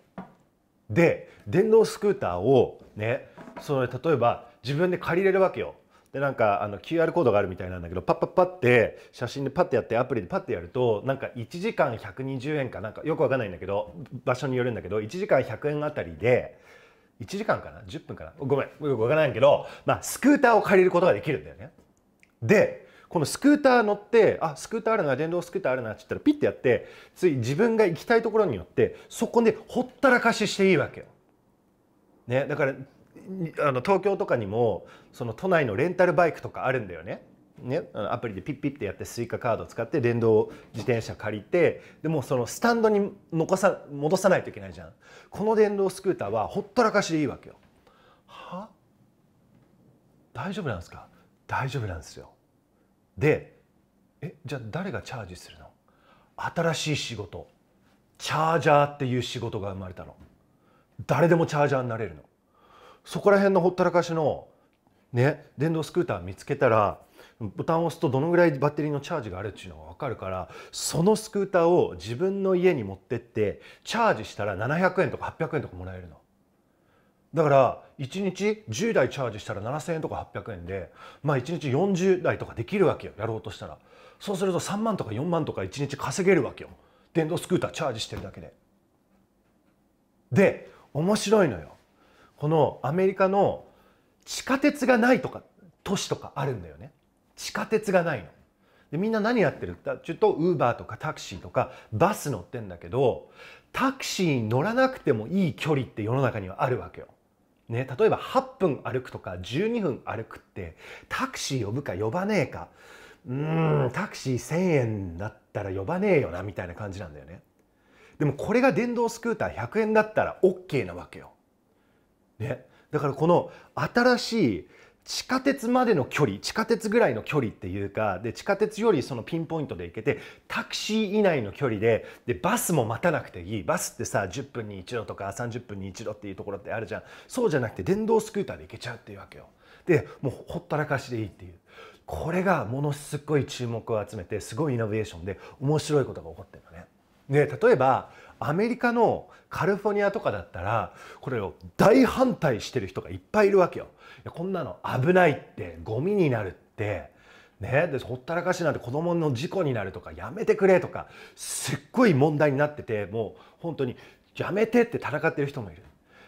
で電動スクーターをねその例えば自分で借りれるわけよでなんかあの QR コードがあるみたいなんだけどパッパッパって写真でパッてやってアプリでパッてやるとなんか1時間120円かなんかよくわかんないんだけど場所によるんだけど1時間100円あたりで1時間かな10分かなごめんよくわからないけど、まあ、スクーターを借りることができるんだよね。でこのスクーター乗ってあスクーターあるな電動スクーターあるなって言ったらピッてやってつい自分が行きたいところによってそこでほったらかししていいわけよ。ね、だからあの東京とかにもその都内のレンタルバイクとかあるんだよね。ね、アプリでピッピッてやってスイカカードを使って電動自転車借りてでもそのスタンドに残さ戻さないといけないじゃんこの電動スクーターはほったらかしでいいわけよは大丈夫なんですか大丈夫なんですよでえじゃあ誰がチャージするの新しい仕事チャージャーっていう仕事が生まれたの誰でもチャージャーになれるのそこら辺のほったらかしの、ね、電動スクーター見つけたらボタンを押すとどのぐらいバッテリーのチャージがあるっていうのが分かるからそのスクーターを自分の家に持ってってチャージしたら700円とか800円とかもらえるの。だから1日10台チャージしたら7,000円とか800円でまあ1日40台とかできるわけよやろうとしたらそうすると3万とか4万とか1日稼げるわけよ電動スクーターチャージしてるだけでで面白いのよこのアメリカの地下鉄がないとか都市とかあるんだよね地下鉄がないの。でみんな何やってるかちょっとウーバーとかタクシーとかバス乗ってんだけどタクシーに乗らなくてもいい距離って世の中にはあるわけよ。ね、例えば8分歩くとか12分歩くってタクシー呼ぶか呼ばねえかうんタクシー1,000円だったら呼ばねえよなみたいな感じなんだよね。でもこれが電動スクーター100円だったら OK なわけよ。ね、だからこの新しい地下鉄までの距離地下鉄ぐらいの距離っていうかで地下鉄よりそのピンポイントで行けてタクシー以内の距離ででバスも待たなくていいバスってさ10分に1度とか30分に1度っていうところってあるじゃんそうじゃなくて電動スクーターで行けちゃうっていうわけよでもうほったらかしでいいっていうこれがものすごい注目を集めてすごいイノベーションで面白いことが起こってるのね。で例えばアメリカのカリフォルニアとかだったらこれを大反対してる人がいっぱいいるわけよ。こんなの危ないってゴミになるって。ね、でほったらかしなんて子供の事故になるとかやめてくれとかすっごい問題になっててもう本当にやめてって戦ってる人もいる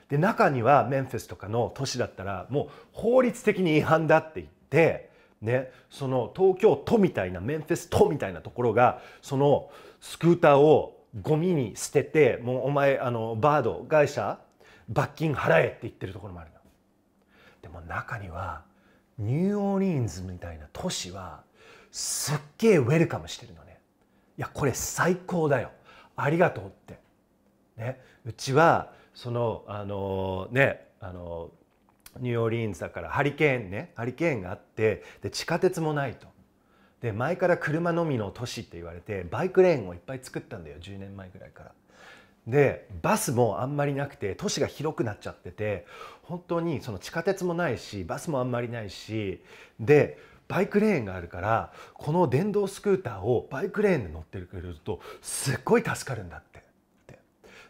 で中にはメンフェスとかの都市だったらもう法律的に違反だって言って、ね、その東京都みたいなメンフェス都みたいなところがそのスクーターをゴミに捨ててもうお前あのバード会社罰金払えって言ってるところもあるよでも中にはニューオーリンズみたいな都市はすっげえウェルカムしてるのねいやこれ最高だよありがとうって、ね、うちはそのあのねあのニューオーリンズだからハリケーンねハリケーンがあってで地下鉄もないとで前から車のみの都市って言われてバイクレーンをいっぱい作ったんだよ10年前ぐらいから。でバスもあんまりなくて都市が広くなっちゃってて本当にその地下鉄もないしバスもあんまりないしでバイクレーンがあるからこの電動スクーターをバイクレーンで乗ってくれるとすっごい助かるんだって。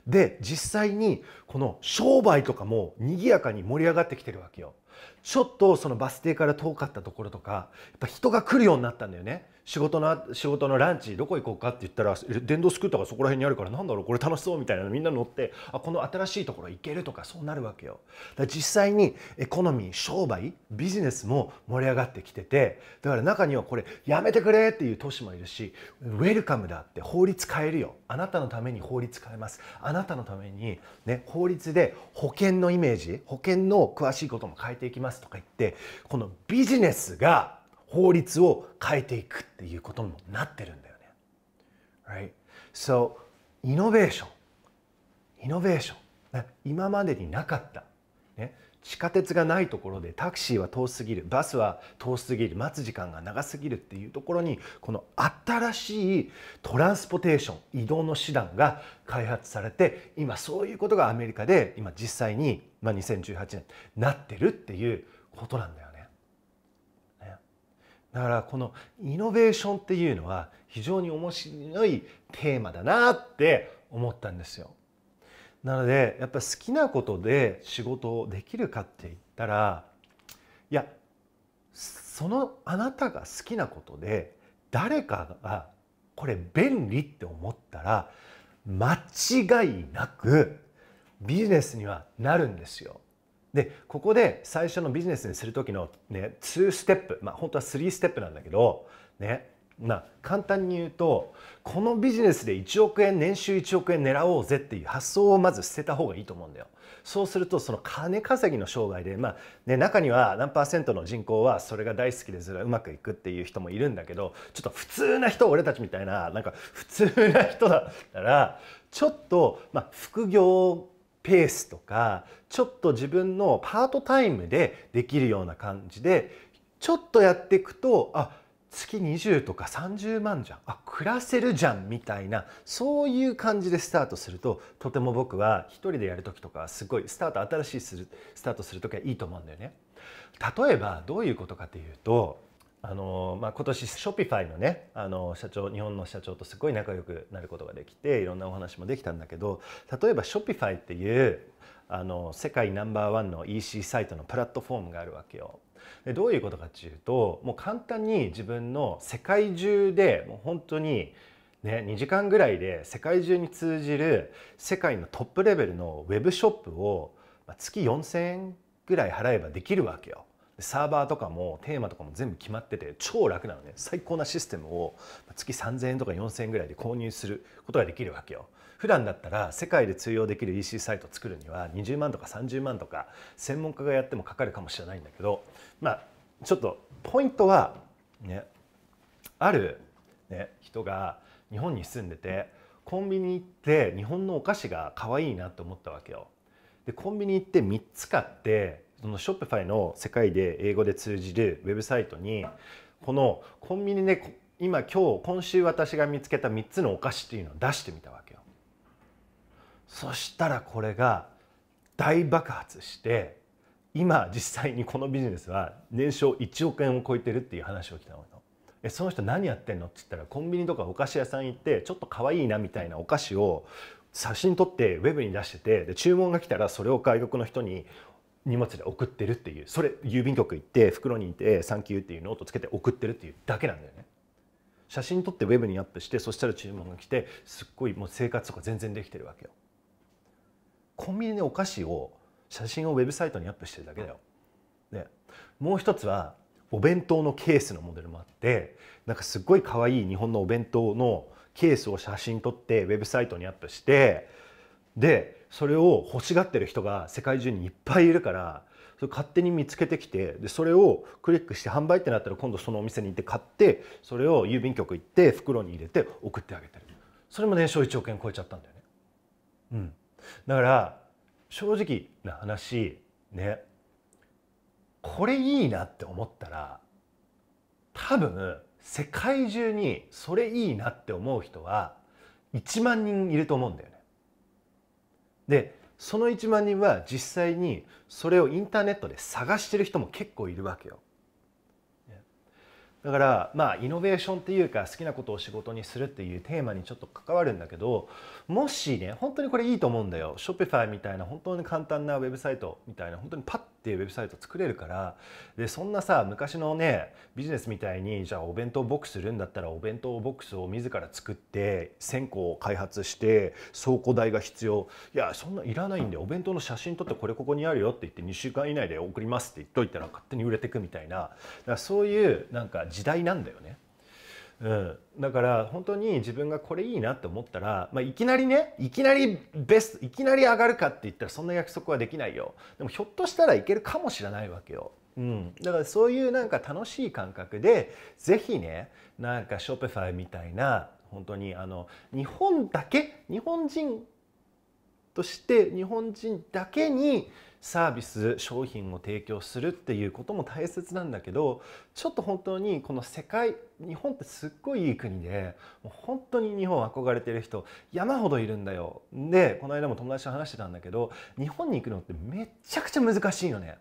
で実際にこの商売とかも賑やかに盛り上がってきてるわけよ。ちょっとそのバス停から遠かったところとかやっぱ人が来るようになったんだよね仕事の仕事のランチどこ行こうかって言ったら電動スクーターがそこら辺にあるからなんだろうこれ楽しそうみたいなのみんな乗ってあこの新しいところ行けるとかそうなるわけよだ実際にエコノミー商売ビジネスも盛り上がってきててだから中にはこれやめてくれっていう都市もいるしウェルカムだって法律変えるよあなたのために法律変えますあなたのために、ね、法律で保険のイメージ保険の詳しいことも変えていきますとか言ってこのビジネスが法律を変えていくっていうことにもなってるんだよね。Right? So, イノベーション。イノベーション。今までになかった、ね、地下鉄がないところでタクシーは遠すぎるバスは遠すぎる待つ時間が長すぎるっていうところにこの新しいトランスポテーション移動の手段が開発されて今そういうことがアメリカで今実際に、まあ、2018年なってるっていうことなんだよだからこのイノベーションっていうのは非常に面白いテーマだなって思ったんですよ。なのでやっぱ好きなことで仕事をできるかって言ったらいやそのあなたが好きなことで誰かがこれ便利って思ったら間違いなくビジネスにはなるんですよ。でここで最初のビジネスにする時の、ね、2ステップ、まあ、本当は3ステップなんだけど、ねまあ、簡単に言うとこのビジネスで1億円年収1億円狙おうぜっていう発想をまず捨てた方がいいと思うんだよ。そうするとその金稼ぎの生涯で、まあね、中には何パーセントの人口はそれが大好きでそれはうまくいくっていう人もいるんだけどちょっと普通な人俺たちみたいななんか普通な人だったらちょっと、まあ、副業ペースとかちょっと自分のパートタイムでできるような感じでちょっとやっていくとあ月20とか30万じゃんあ暮らせるじゃんみたいなそういう感じでスタートするととても僕は一人でやる時とかすごいスタート新しいするスタートする時はいいと思うんだよね。例えばどういうことかというとあのまあ、今年ショピファイのねあの社長日本の社長とすごい仲良くなることができていろんなお話もできたんだけど例えばショピファイっていうあの世界ナンバーワンの EC サイトのプラットフォームがあるわけよ。でどういうことかっていうともう簡単に自分の世界中でもう本当にね、2時間ぐらいで世界中に通じる世界のトップレベルのウェブショップを月4,000円ぐらい払えばできるわけよ。サーバーとかもテーマとかも全部決まってて超楽なのね最高なシステムを月3000円とか4000円ぐらいで購入することができるわけよ普段だったら世界で通用できる EC サイト作るには20万とか30万とか専門家がやってもかかるかもしれないんだけどまあちょっとポイントはねある、ね、人が日本に住んでてコンビニ行って日本のお菓子が可愛いなと思ったわけよ。でコンビニ行って3つ買ってその s h o p i f の世界で英語で通じるウェブサイトにこのコンビニで今今日今週私が見つけた3つのお菓子っていうのを出してみたわけよ。そしたらこれが大爆発して今実際にこのビジネスは年商1億円を超えてるっていう話を聞いたの。えその人何やってんのって言ったらコンビニとかお菓子屋さん行ってちょっとわいいなみたいなお菓子を写真撮ってウェブに出しててで注文が来たらそれを外国の人に荷物で送ってるっていうそれ郵便局行って袋にいて「サンキュー」っていうノートつけて送ってるっていうだけなんだよね。写真撮ってウェブにアップしてそしたら注文が来てすっごいもう生活とか全然できてるわけよ。コンビニでお菓子を写真をウェブサイトにアップしてるだけだよ。でもう一つはお弁当のケースのモデルもあってなんかすっごい可愛い日本のお弁当のケースを写真撮ってウェブサイトにアップしてでそれを欲しがってる人が世界中にいっぱいいるからそれ勝手に見つけてきてでそれをクリックして販売ってなったら今度そのお店に行って買ってそれを郵便局行って袋に入れて送ってあげてるそれも年商1億円超えちゃったんだよね。うん、だから正直な話ねこれいいなって思ったら多分世界中にそれいいなって思う人は1万人いると思うんだよでその1万人は実際にそれをインターネットで探してる人も結構いるわけよ。だからまあイノベーションっていうか好きなことを仕事にするっていうテーマにちょっと関わるんだけどもしね本当にこれいいと思うんだよ Shopify みたいな本当に簡単なウェブサイトみたいな本当にパッってウェブサイト作れるからでそんなさ昔のねビジネスみたいにじゃあお弁当ボックスするんだったらお弁当ボックスを自ら作って線香を開発して倉庫代が必要いやそんないらないんでお弁当の写真撮ってこれここにあるよって言って2週間以内で送りますって言っといたら勝手に売れてくみたいなだからそういうなんか時代なんだよね。うん、だから本当に自分がこれいいなって思ったら、まあ、いきなりねいきなりベストいきなり上がるかって言ったらそんな約束はできないよでもひょっとしたらいけるかもしれないわけよ、うん、だからそういうなんか楽しい感覚で是非ねなんかショペファイみたいな本当にあの日本だけ日本人として日本人だけにサービス商品を提供するっていうことも大切なんだけどちょっと本当にこの世界日本ってすっごいいい国でもう本当に日本憧れてる人山ほどいるんだよ。でこの間も友達と話してたんだけど日本に行くのってめちゃくちゃ難しいよね。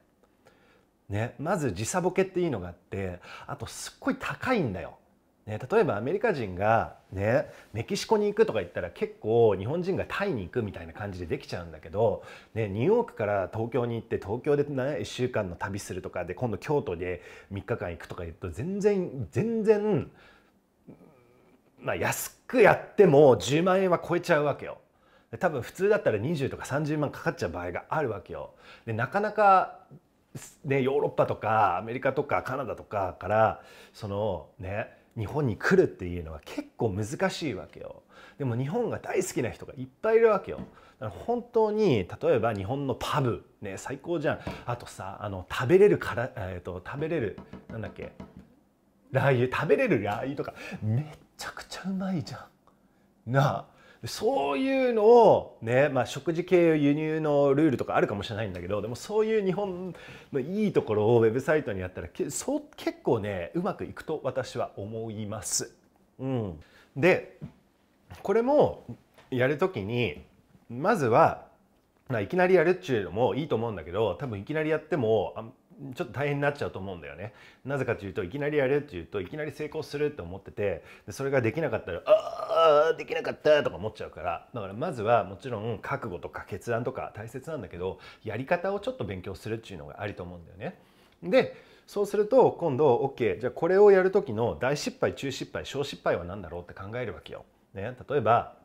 ねまず時差ボケっていうのがあってあとすっごい高いんだよ。ね、例えばアメリカ人が、ね、メキシコに行くとか言ったら結構日本人がタイに行くみたいな感じでできちゃうんだけど、ね、ニューヨークから東京に行って東京で、ね、1週間の旅するとかで今度京都で3日間行くとか言うと全然全然、まあ、安くやっても10万円は超えちゃうわけよ。多分普通だったら20とか30万かかっちゃう場合があるわけよ。でなかなかね、ヨーロッパとかアメリカとかカナダとかからそのね日本に来るっていうのは結構難しいわけよでも日本が大好きな人がいっぱいいるわけよだから本当に例えば日本のパブね最高じゃんあとさあの食べれるから、えっと、と食べれるなんだっけラー油食べれるラー油とかめっちゃくちゃうまいじゃんなあそういうのをね、まあ、食事系輸入のルールとかあるかもしれないんだけどでもそういう日本のいいところをウェブサイトにやったらけそう結構ねうまくいくと私は思います。うん、でこれもやる時にまずは、まあ、いきなりやるっちゅうのもいいと思うんだけど多分いきなりやってもちょっと大変になっちゃうと思うんだよね。なぜかというといきなりやるっていうといきなり成功するって思っててでそれができなかったら「ああできなかった」とか思っちゃうからだからまずはもちろん覚悟とか決断とか大切なんだけどやり方をちょっと勉強するっていうのがありと思うんだよね。でそうすると今度 OK じゃあこれをやる時の大失敗中失敗小失敗は何だろうって考えるわけよ。ね、例えば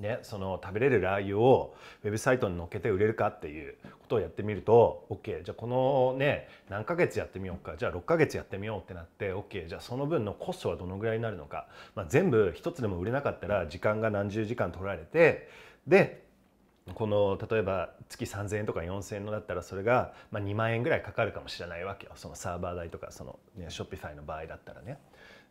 ね、その食べれるラー油をウェブサイトに載っけて売れるかっていうことをやってみると OK じゃあこのね何ヶ月やってみようかじゃあ6ヶ月やってみようってなって OK じゃあその分のコストはどのぐらいになるのか、まあ、全部一つでも売れなかったら時間が何十時間取られてでこの例えば月3,000円とか4,000円のだったらそれが、ま2万円ぐらいかかるかもしれないわけよそのサーバー代とかその、ね、ショッピファイの場合だったらね。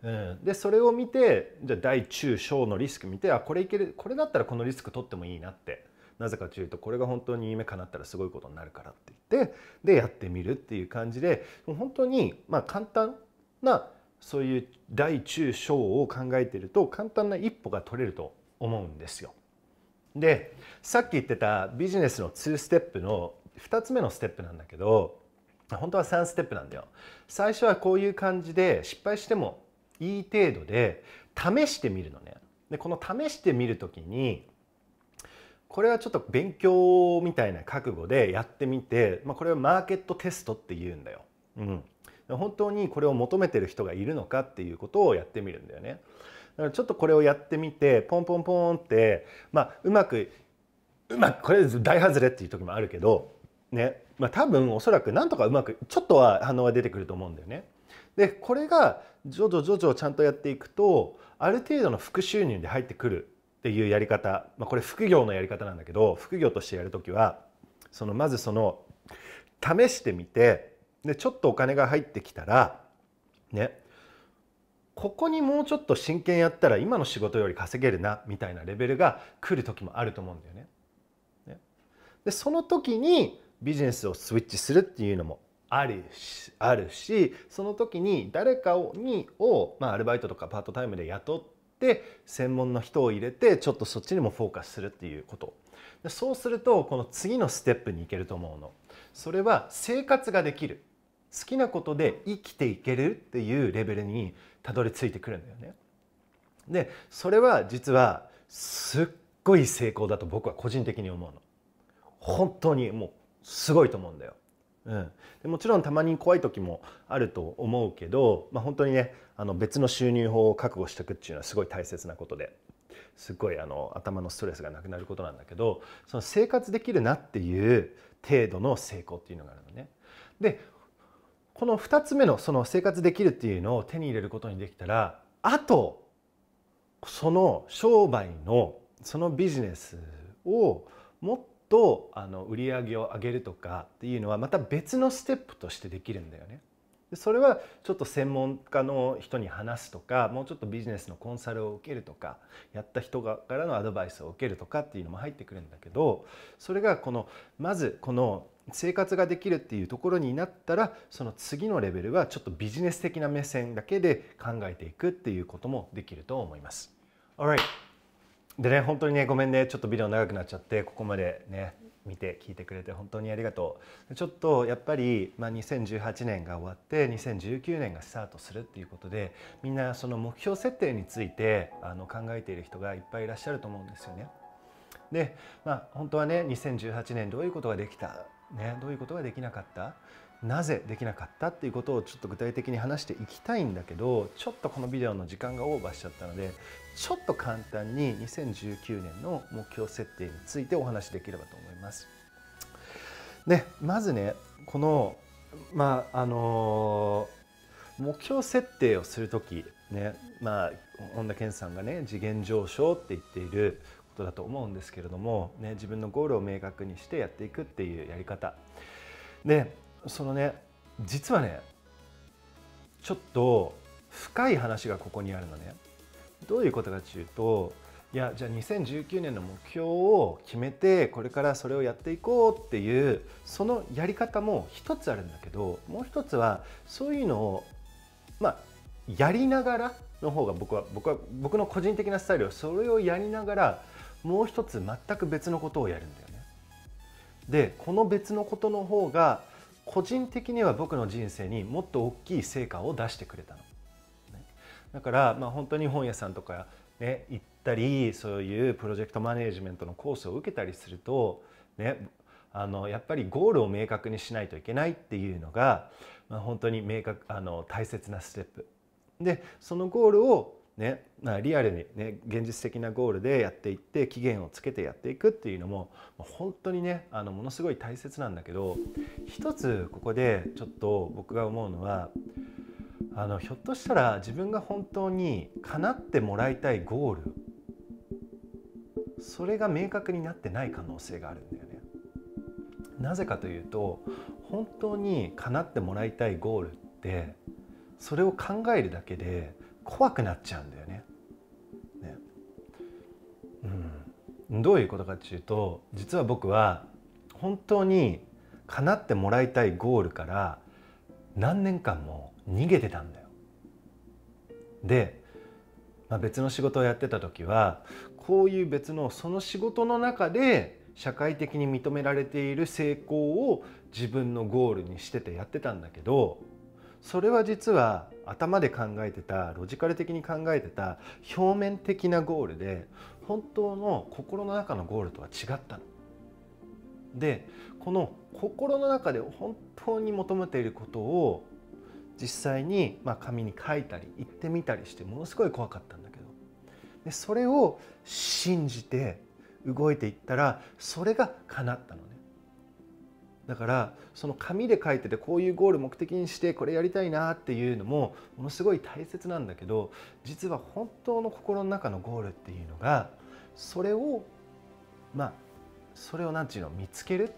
うん、でそれを見てじゃあ大中小のリスク見てあこれいけるこれだったらこのリスク取ってもいいなってなぜかというとこれが本当に夢かなったらすごいことになるからって言ってでやってみるっていう感じで本当にまあ簡単なそういう大中小を考えてると簡単な一歩が取れると思うんですよ。でさっき言ってたビジネスの2ステップの2つ目のステップなんだけど本当は3ステップなんだよ。最初はこういう感じで失敗してもいい程度で試してみるのね。でこの試してみる時にこれはちょっと勉強みたいな覚悟でやってみて、まあ、これはマーケットテストっていうんだよ。うん、本当にこれを求めてる人がいるのかっていうことをやってみるんだよね。だからちょっとこれをやってみてポンポンポンって、まあ、うまくうまくこれ大外れっていう時もあるけど、ねまあ、多分おそらくなんとかうまくちょっとは反応が出てくると思うんだよね。でこれが徐々徐々ちゃんとやっていくとある程度の副収入で入ってくるっていうやり方、まあ、これ副業のやり方なんだけど副業としてやる時はそのまずその試してみてでちょっとお金が入ってきたらねここにもうちょっと真剣やったら今の仕事より稼げるなみたいなレベルが来る時もあると思うんだよね。ねでその時にビジネスをスイッチするっていうのもあるしあるしその時に誰かをにを、まあ、アルバイトとかパートタイムで雇って専門の人を入れてちょっとそっちにもフォーカスするっていうことでそうするとこの次のステップに行けると思うのそれは生活ができる好きなことで生きていけるっていうレベルにたどり着いてくるんだよねでそれは実はすっごい成功だと僕は個人的に思うの本当にもうすごいと思うんだようん、もちろんたまに怖い時もあると思うけど、まあ、本当にねあの別の収入法を覚悟しておくっていうのはすごい大切なことですごいあの頭のストレスがなくなることなんだけどその生活できるなっていう程度の成功っていうのがあるのね。でこの2つ目のその生活できるっていうのを手に入れることにできたらあとその商売のそのビジネスをもっとあの売り上げを上げるとかっていうのはまた別のステップとしてできるんだよね。それはちょっと専門家の人に話すとかもうちょっとビジネスのコンサルを受けるとかやった人からのアドバイスを受けるとかっていうのも入ってくるんだけどそれがこのまずこの生活ができるっていうところになったらその次のレベルはちょっとビジネス的な目線だけで考えていくっていうこともできると思います。Alright. でね本当にねごめんねちょっとビデオ長くなっちゃってここまでね見て聞いてくれて本当にありがとうちょっとやっぱり、まあ、2018年が終わって2019年がスタートするっていうことでみんなその目標設定についてあの考えている人がいっぱいいらっしゃると思うんですよね。で、まあ、本当はね2018年どういうことができた、ね、どういうことができなかったなぜできなかったっていうことをちょっと具体的に話していきたいんだけどちょっとこのビデオの時間がオーバーしちゃったのでちょっと簡単に2019年の目標設定についてお話しできればと思います。でまずねこの,、まああの目標設定をする時、ねまあ、本田健さんがね次元上昇って言っていることだと思うんですけれども、ね、自分のゴールを明確にしてやっていくっていうやり方でそのね実はねちょっと深い話がここにあるのね。どういうことかというといやじゃあ2019年の目標を決めてこれからそれをやっていこうっていうそのやり方も一つあるんだけどもう一つはそういうのをまあやりながらの方が僕は僕は僕の個人的なスタイルはそれをやりながらもう一つ全く別のことをやるんだよね。でこの別のことの方が個人的には僕の人生にもっと大きい成果を出してくれたの。だから、まあ、本当に本屋さんとか、ね、行ったりそういうプロジェクトマネジメントのコースを受けたりすると、ね、あのやっぱりゴールを明確にしないといけないっていうのが、まあ、本当に明確あの大切なステップ。でそのゴールをね、まあ、リアルに、ね、現実的なゴールでやっていって期限をつけてやっていくっていうのも本当にねあのものすごい大切なんだけど一つここでちょっと僕が思うのはあのひょっとしたら自分が本当に叶ってもらいたいゴールそれが明確になってない可能性があるんだよね。なぜかというと本当に叶ってもらいたいゴールってそれを考えるだけで怖くなっちゃうんだよね。ねうん、どういうことかっていうと実は僕は本当に叶ってもらいたいゴールから何年間も逃げてたんだよ。で、まあ、別の仕事をやってた時はこういう別のその仕事の中で社会的に認められている成功を自分のゴールにしててやってたんだけどそれは実は頭で考えてたロジカル的に考えてた表面的なゴールで本当の心の中のゴールとは違ったの。でこの心の中で本当に求めていることを実際にま紙に書いたり行ってみたりしてものすごい怖かったんだけどでそれを信じて動いていったらそれが叶ったのねだからその紙で書いててこういうゴール目的にしてこれやりたいなっていうのもものすごい大切なんだけど実は本当の心の中のゴールっていうのがそれをまあそれを何て言うの見つける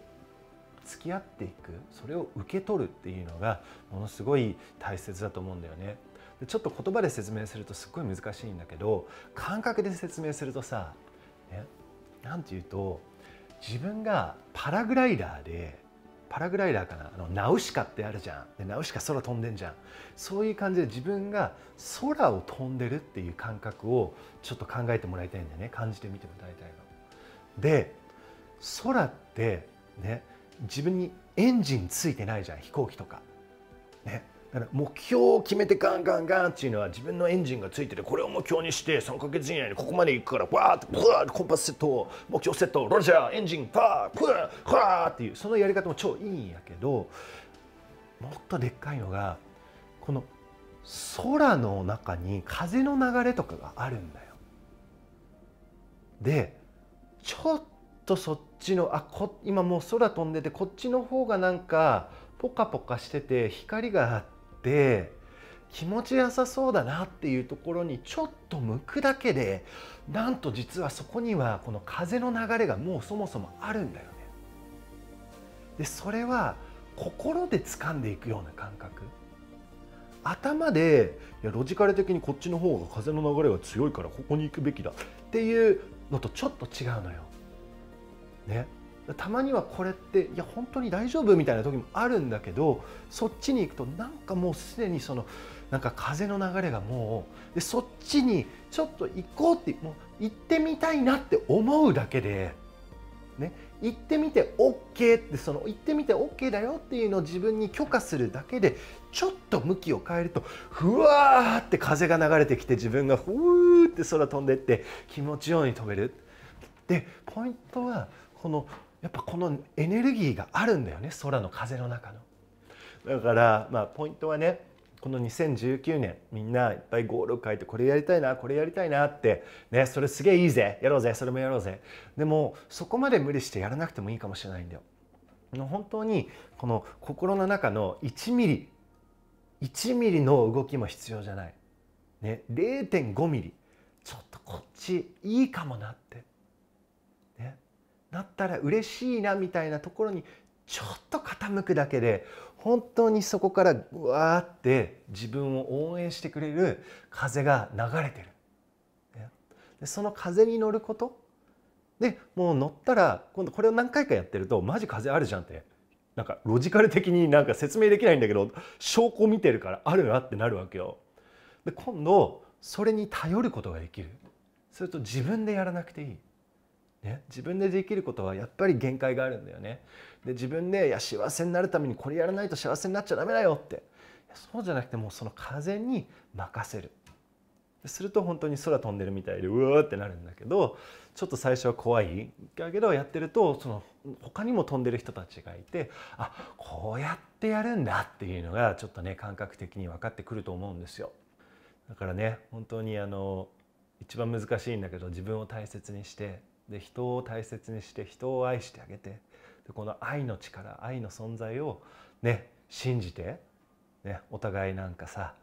付き合っていくそれを受け取るっていうのがものすごい大切だと思うんだよね。でちょっと言葉で説明するとすっごい難しいんだけど感覚で説明するとさ何、ね、て言うと自分がパラグライダーでパラグライダーかなあのナウシカってあるじゃんでナウシカ空飛んでんじゃんそういう感じで自分が空を飛んでるっていう感覚をちょっと考えてもらいたいんだよね感じてみてもらいたいの。で空ってね自分にエンジンついてないじゃん飛行機とか。ね、だから目標を決めてガンガンガンっていうのは自分のエンジンがついててこれを目標にして3か月以内にここまで行くからわーっとーコンパスセット目標セットロジャーエンジンパーわーわーっていうそのやり方も超いいんやけどもっとでっかいのがこの空の中に風の流れとかがあるんだよ。でちょっとそっちのあこ今もう空飛んでてこっちの方がなんかポカポカしてて光があって気持ちよさそうだなっていうところにちょっと向くだけでなんと実はそこにはこの風の流れがもうそもそもあるんだよね。でそれは心で掴んでいくような感覚頭でいやロジカル的にこっちの方が風の流れが強いからここに行くべきだっていうのとちょっと違うのよ。ね、たまにはこれっていや本当に大丈夫みたいな時もあるんだけどそっちに行くとなんかもうすでにそのなんか風の流れがもうでそっちにちょっと行こうってもう行ってみたいなって思うだけで、ね、行ってみて OK ってその行ってみて OK だよっていうのを自分に許可するだけでちょっと向きを変えるとふわーって風が流れてきて自分がふーって空飛んでって気持ちように飛べる。でポイントはこのやっぱこのエネルギーがあるんだよね空の風の中の。だからまあポイントはねこの2019年みんないっぱいゴールを書いてこれやりたいなこれやりたいなってねそれすげえいいぜやろうぜそれもやろうぜでもそこまで無理してやらなくてもいいかもしれないんだよ。本当にこの心の中の1ミリ1ミリの動きも必要じゃない、ね、0.5ミリちょっとこっちいいかもなってなったら嬉しいなみたいなところにちょっと傾くだけで本当にそこからわーって自分を応援してくれる風が流れてる。でその風に乗ることでもう乗ったら今度これを何回かやってるとマジ風あるじゃんってなんかロジカル的になんか説明できないんだけど証拠見てるからあるなってなるわけよ。で今度それに頼ることができる。すると自分でやらなくていい。ね、自分でできることはやっぱり限界があるんだよね。で自分で、いや幸せになるためにこれやらないと幸せになっちゃダメだよってそうじゃなくてもうその風に任せるすると本当に空飛んでるみたいでうわってなるんだけどちょっと最初は怖いだけどやってるとその他にも飛んでる人たちがいてあこうやってやるんだっていうのがちょっとね感覚的に分かってくると思うんですよ。だからね本当にあの一番難しいんだけど自分を大切にしてで人を大切にして人を愛してあげてでこの愛の力愛の存在をね信じて、ね、お互いなんかさ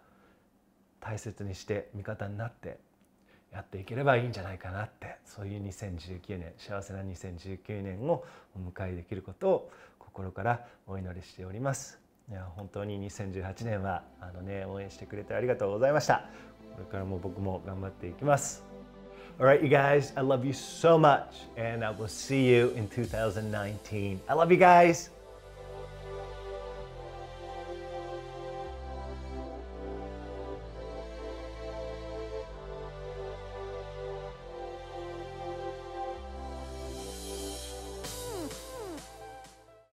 大切にして味方になってやっていければいいんじゃないかなってそういう2019年幸せな2019年をお迎えできることを心からお祈りしております。いや本当に2018年はあのね応援してくれてありがとうございました。これからも僕も頑張っていきます。All right, you guys, I love you so much, and I will see you in 2019. I love you guys.